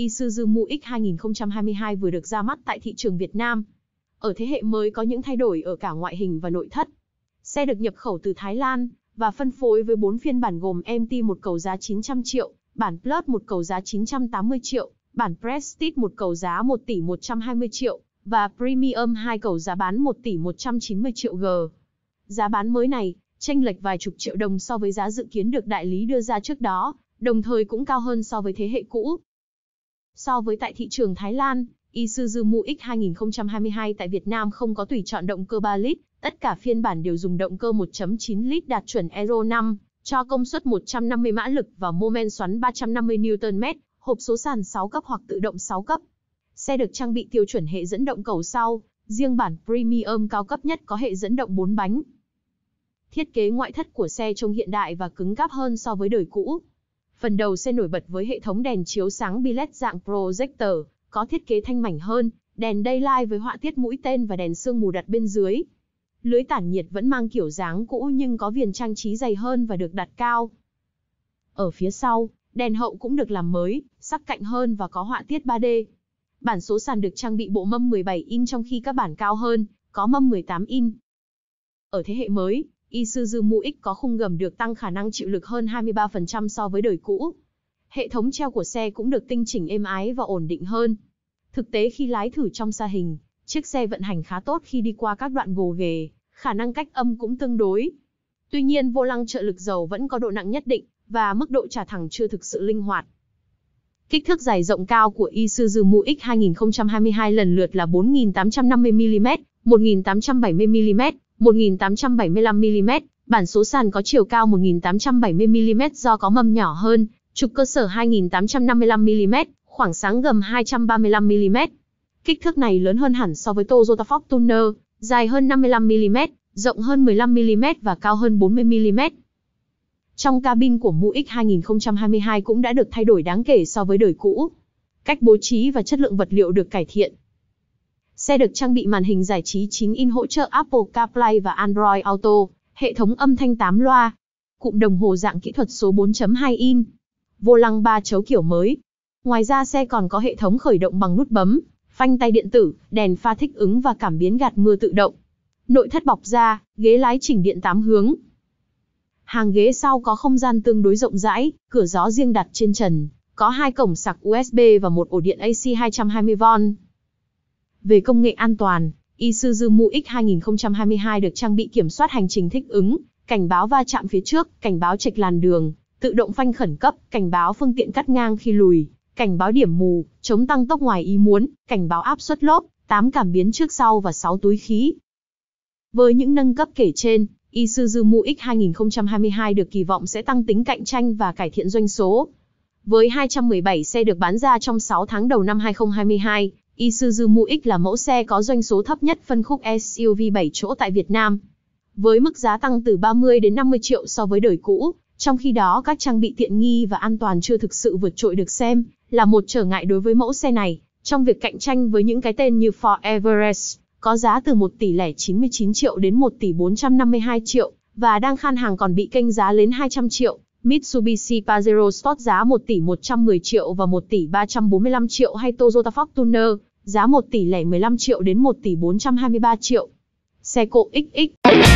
Isuzu Mu-X 2022 vừa được ra mắt tại thị trường Việt Nam. Ở thế hệ mới có những thay đổi ở cả ngoại hình và nội thất. Xe được nhập khẩu từ Thái Lan và phân phối với 4 phiên bản gồm MT một cầu giá 900 triệu, bản Plus một cầu giá 980 triệu, bản Prestige một cầu giá 1 tỷ 120 triệu và Premium hai cầu giá bán 1 tỷ 190 triệu G. Giá bán mới này chênh lệch vài chục triệu đồng so với giá dự kiến được đại lý đưa ra trước đó, đồng thời cũng cao hơn so với thế hệ cũ. So với tại thị trường Thái Lan, Isuzu Mu-X 2022 tại Việt Nam không có tùy chọn động cơ 3 lít, tất cả phiên bản đều dùng động cơ 1.9 lít đạt chuẩn Euro 5, cho công suất 150 mã lực và mô men xoắn 350 Nm, hộp số sàn 6 cấp hoặc tự động 6 cấp. Xe được trang bị tiêu chuẩn hệ dẫn động cầu sau, riêng bản Premium cao cấp nhất có hệ dẫn động 4 bánh. Thiết kế ngoại thất của xe trông hiện đại và cứng cáp hơn so với đời cũ, Phần đầu xe nổi bật với hệ thống đèn chiếu sáng billet led dạng projector, có thiết kế thanh mảnh hơn, đèn daylight với họa tiết mũi tên và đèn sương mù đặt bên dưới. Lưới tản nhiệt vẫn mang kiểu dáng cũ nhưng có viền trang trí dày hơn và được đặt cao. Ở phía sau, đèn hậu cũng được làm mới, sắc cạnh hơn và có họa tiết 3D. Bản số sàn được trang bị bộ mâm 17 in trong khi các bản cao hơn có mâm 18 in. Ở thế hệ mới, Isuzu Mu-X có khung gầm được tăng khả năng chịu lực hơn 23% so với đời cũ. Hệ thống treo của xe cũng được tinh chỉnh êm ái và ổn định hơn. Thực tế khi lái thử trong xa hình, chiếc xe vận hành khá tốt khi đi qua các đoạn gồ ghề, khả năng cách âm cũng tương đối. Tuy nhiên vô lăng trợ lực dầu vẫn có độ nặng nhất định, và mức độ trả thẳng chưa thực sự linh hoạt. Kích thước dài rộng cao của Isuzu Mu-X 2022 lần lượt là 4.850mm, 1.870mm 1875mm, bản số sàn có chiều cao 1870mm do có mâm nhỏ hơn, trục cơ sở 2855mm, khoảng sáng gầm 235mm. Kích thước này lớn hơn hẳn so với Toyota Fortuner, dài hơn 55mm, rộng hơn 15mm và cao hơn 40mm. Trong cabin của X 2022 cũng đã được thay đổi đáng kể so với đời cũ. Cách bố trí và chất lượng vật liệu được cải thiện, Xe được trang bị màn hình giải trí 9 in hỗ trợ Apple CarPlay và Android Auto, hệ thống âm thanh 8 loa, cụm đồng hồ dạng kỹ thuật số 4.2 in, vô lăng 3 chấu kiểu mới. Ngoài ra xe còn có hệ thống khởi động bằng nút bấm, phanh tay điện tử, đèn pha thích ứng và cảm biến gạt mưa tự động. Nội thất bọc da, ghế lái chỉnh điện 8 hướng. Hàng ghế sau có không gian tương đối rộng rãi, cửa gió riêng đặt trên trần, có hai cổng sạc USB và một ổ điện AC 220V. Về công nghệ an toàn, Isuzu MU-X 2022 được trang bị kiểm soát hành trình thích ứng, cảnh báo va chạm phía trước, cảnh báo trệch làn đường, tự động phanh khẩn cấp, cảnh báo phương tiện cắt ngang khi lùi, cảnh báo điểm mù, chống tăng tốc ngoài ý muốn, cảnh báo áp suất lốp, 8 cảm biến trước sau và 6 túi khí. Với những nâng cấp kể trên, Isuzu MU-X 2022 được kỳ vọng sẽ tăng tính cạnh tranh và cải thiện doanh số. Với 217 xe được bán ra trong 6 tháng đầu năm 2022, Isuzu MU-X là mẫu xe có doanh số thấp nhất phân khúc SUV 7 chỗ tại Việt Nam. Với mức giá tăng từ 30 đến 50 triệu so với đời cũ, trong khi đó các trang bị tiện nghi và an toàn chưa thực sự vượt trội được xem là một trở ngại đối với mẫu xe này trong việc cạnh tranh với những cái tên như Ford Everest có giá từ 1 tỷ lẻ 99 triệu đến 1 tỷ 452 triệu và đang khan hàng còn bị kênh giá lên 200 triệu. Mitsubishi Pajero Sport giá 1 tỷ 110 triệu và 1 tỷ 345 triệu hay Toyota Fortuner giá 1 tỷ lẻ 15 triệu đến 1 tỷ 423 triệu. Xe cộ XX